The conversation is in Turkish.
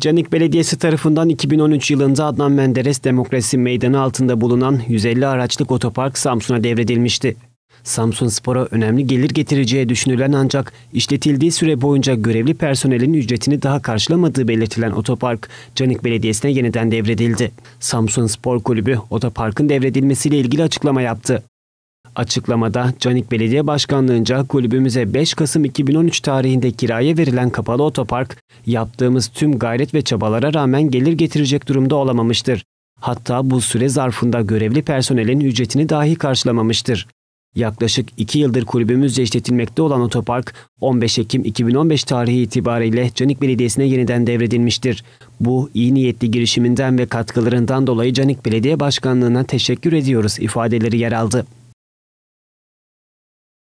Canik Belediyesi tarafından 2013 yılında Adnan Menderes Demokrasi Meydanı altında bulunan 150 araçlık otopark Samsun'a devredilmişti. Samsun Spor'a önemli gelir getireceği düşünülen ancak işletildiği süre boyunca görevli personelin ücretini daha karşılamadığı belirtilen otopark Canik Belediyesi'ne yeniden devredildi. Samsun Spor Kulübü otoparkın devredilmesiyle ilgili açıklama yaptı. Açıklamada Canik Belediye Başkanlığı'nca kulübümüze 5 Kasım 2013 tarihinde kiraya verilen kapalı otopark yaptığımız tüm gayret ve çabalara rağmen gelir getirecek durumda olamamıştır. Hatta bu süre zarfında görevli personelin ücretini dahi karşılamamıştır. Yaklaşık 2 yıldır kulübümüzce işletilmekte olan otopark 15 Ekim 2015 tarihi itibariyle Canik Belediyesi'ne yeniden devredilmiştir. Bu iyi niyetli girişiminden ve katkılarından dolayı Canik Belediye Başkanlığı'na teşekkür ediyoruz ifadeleri yer aldı.